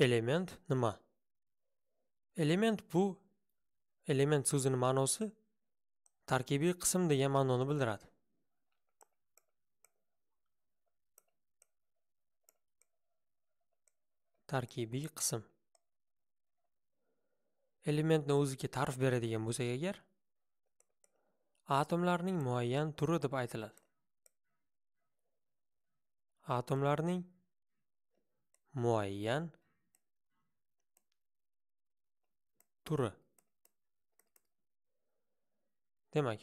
element nima element bu element so'zini ma'nosi tarkibiy qism degan ma'noni bildiradi tarkibiy qism elementni o'ziga ta'rif beradigan bo'lsak agar atomlarning muayyan turi deb aytiladi atomlarning muayyan turi demak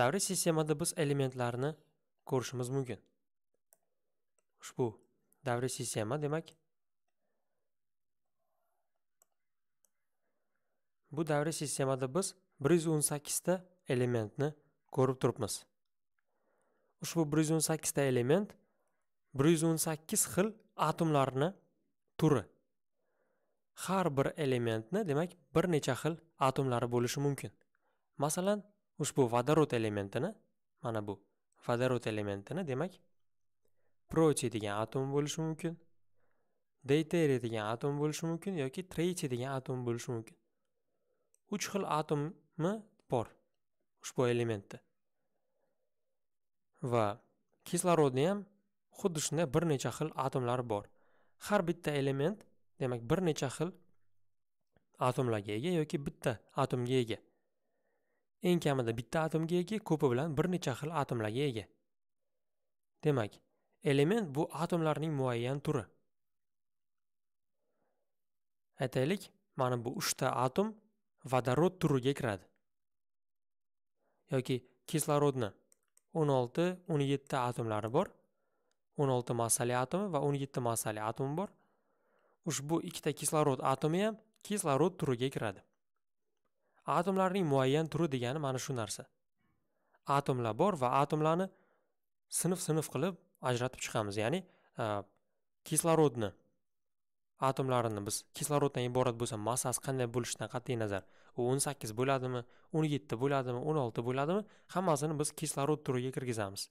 davriy sistemada biz elementlarni ko'rishimiz mumkin ushbu davriy sistema demak bu davriy sistemada biz 118 ta elementni ko'rib turibmiz ushbu 118 ta element 118 xil atomlarni turi har bir elementni demak bir necha xil atomlari bo'lishi mumkin masalan ushbu vodorod elementini mana bu vodorod elementini demak protiy degan atom bo'lishi mumkin deuteriy degan atom bo'lishi mumkin yoki treychi degan atom bo'lishi mumkin uch xil atomi bor ushbu elementda va kislorodni ham xuddi shunday bir necha xil atomlari bor har bitta element demak bir necha xil atomlarga ega yoki bitta atomga ega eng kamida bitta atomga ega ko'pi bilan bir necha xil atomlarga ega demak element bu atomlarning muayyan turi aytaylik mana bu uchta atom vodorod turiga kiradi yoki kislorodni o'n olti o'n yetti atomlari bor o'n olti massali atomi va o'n yetti massali atomi bor ushbu ikkita kislorod atomi ham kislorod turiga kiradi atomlarning muayyan turi degani mana shu narsa atomlar bor va atomlarni sinf sinf qilib ajratib chiqamiz ya'ni e, kislorodni atomlarini biz kisloroddan iborat bo'lsa massasi qanday bo'lishidan qat'iy nazar u o'n sakkiz bo'ladimi o'n yetti bo'ladimi o'n olti bo'ladimi hammasini biz kislorod turiga kirgizamiz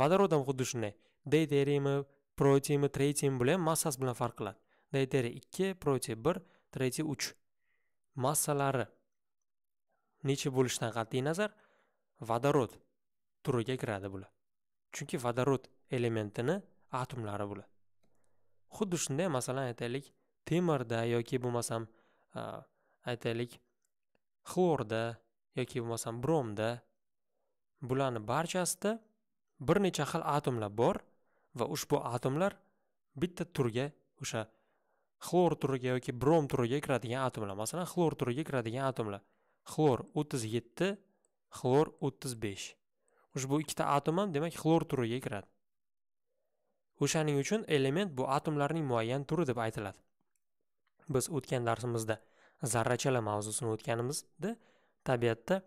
ham xuddi shunday deuteriymi protiumi tretiumi bular ham massasi bilan farq qiladi dayteri 2 proti 1 treti 3 massalari necha bo'lishidan qat'iy nazar vodorod turiga kiradi bular chunki vodorod elementini atomlari bular xuddi shunday masalan aytaylik temirda yoki bo'lmasam aytaylik xlorda yoki bo'lmasam bromda bularni barchasida bir necha xil atomlar bor va ushbu atomlar bitta turga o'sha xlor turiga yoki brom turiga kiradigan atomlar masalan xlor turiga kiradigan atomlar xlor o'ttiz yetti xlor o'ttiz besh ushbu ikkita atom ham demak xlor turiga kiradi o'shaning uchun element bu atomlarning muayyan turi deb aytiladi biz o'tgan darsimizda zarrachalar mavzusini o'tganimizda tabiatda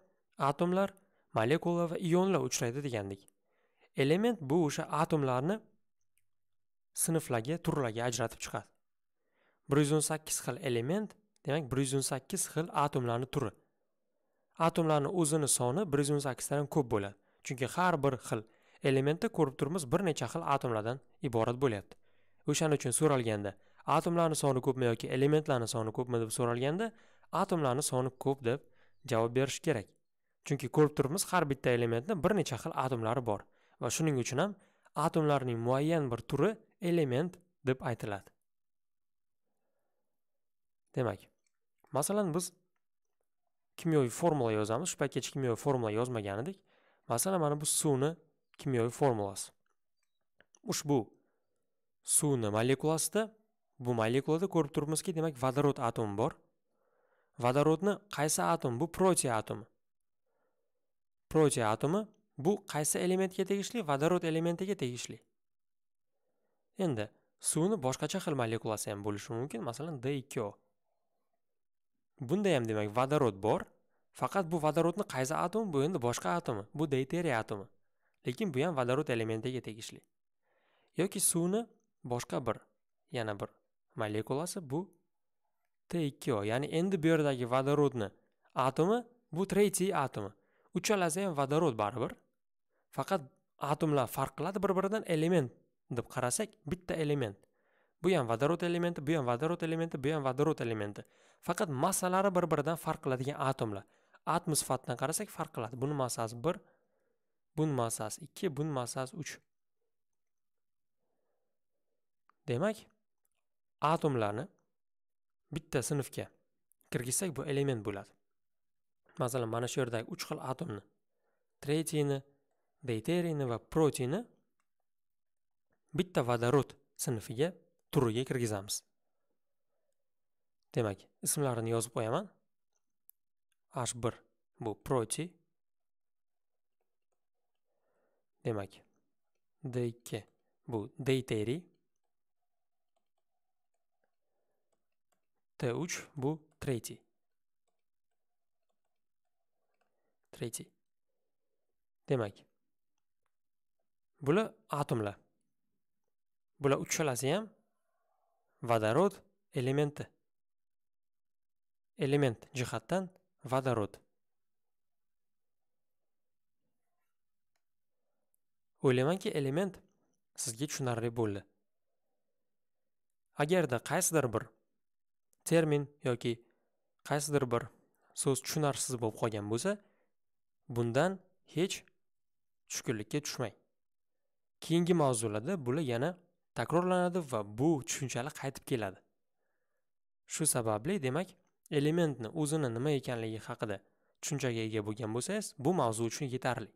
atomlar molekula va ionlar uchraydi degandik element bu o'sha atomlarni sinflarga turlarga ajratib chiqadi bir yuz o'n sakkiz xil element demak bir yuz o'n sakkiz xil atomlarni turi atomlarni o'zini soni bir yuz o'n sakkizdan ko'p bo'ladi chunki har bir xil elementda ko'rib turibmiz bir necha xil atomlardan iborat bo'lyapti o'shaning uchun so'ralganda atomlarni soni ko'pmi yoki elementlarni soni ko'pmi deb so'ralganda atomlarni soni ko'p deb javob berish kerak chunki ko'rib turibmiz har bitta elementni bir necha xil atomlari bor va shuning uchun ham atomlarning muayyan bir turi element deb aytiladi demak masalan biz kimyoviy formula yozamiz shu paytgacha kimyoviy formula yozmagan edik masalan mana bu suvni kimyoviy formulasi ushbu suvni molekulasida bu molekulada ko'rib turibmizki demak vodorod atomi bor vodorodni qaysi atom bu protia atomi protia atomi bu qaysi elementga tegishli vodorod elementiga tegishli endi suvni boshqacha xil molekulasi ham bo'lishi mumkin masalan d ikki o bunda ham demak vodorod bor faqat bu vodorodni qaysi atomi bu endi boshqa atomi bu deyteriya atomi lekin bu ham vodorod elementiga tegishli yoki suvni boshqa bir yana bir molekulasi bu t2o ya'ni endi bu yerdagi vodorodni atomi bu tretiy atomi uchalasi ham vodorod baribir faqat atomlar farq qiladi bir biridan element deb qarasak bitta element bu ham vodorod elementi bu ham vodorod elementi bu ham vodorod elementi faqat massalari bir biridan farq qiladigan atomlar atom sifatidan qarasak farq qiladi buni massasi bir buni massasi ikki buni massasi uch demak atomlarni bitta sinfga kirgizsak bu element bo'ladi masalan mana shu yerdagi uch xil atomni tretiyni deyteriyni va proteinni bitta vodorod sinfiga turiga kirgizamiz demak ismlarini yozib qo'yaman h1 bu proti demak d2 bu dayteri t3 bu treti treti demak bular atomlar bular uchalasi ham Водород – elementi. Element jihatdan водород. O'ylaymanki, element sizga tushunarli bo'ldi. Agarda qaysidir bir termin yoki qaysidir bir so'z tushunarsiz bo'lib qolgan bo'lsa, bundan hech tushkunlikka tushmang. Keyingi mavzularda bular yana takrorlanadi va bu tushunchalar qaytib keladi shu sababli demak elementni o'zini nima ekanligi haqida tushunchaga ega bo'lgan bo'lsangiz bu mavzu uchun yetarli